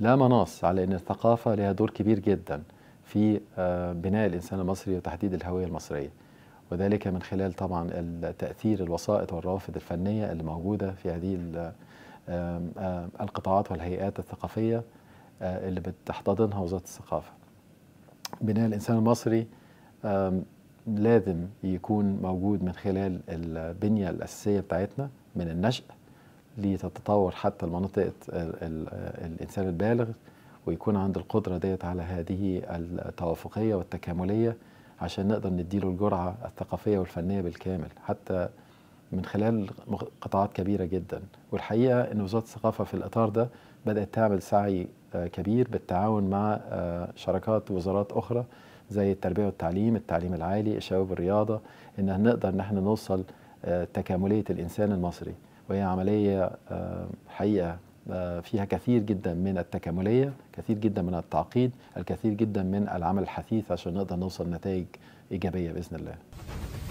لا مناص على أن الثقافة لها دور كبير جدا في آه، بناء الإنسان المصري وتحديد الهوية المصرية وذلك من خلال طبعا تأثير الوسائط والروافد الفنية اللي موجودة في هذه القطاعات والهيئات الثقافية آه، اللي بتحتضنها وزارة الثقافة بناء الإنسان المصري لازم يكون موجود من خلال البنية الأساسية بتاعتنا من النشأ لتتطور حتى المناطق الانسان البالغ ويكون عند القدره ديت على هذه التوافقيه والتكامليه عشان نقدر نديله الجرعه الثقافيه والفنيه بالكامل حتى من خلال قطاعات كبيره جدا والحقيقه ان وزاره الثقافه في الاطار ده بدات تعمل سعي آه، كبير بالتعاون مع آه، شراكات وزارات اخرى زي التربيه والتعليم التعليم العالي الشباب والرياضه ان نقدر ان احنا نوصل آه، تكامليه الانسان المصري وهي عملية آه، حقيقة آه، فيها كثير جدا من التكاملية كثير جدا من التعقيد الكثير جدا من العمل الحثيث عشان نقدر نوصل نتائج إيجابية بإذن الله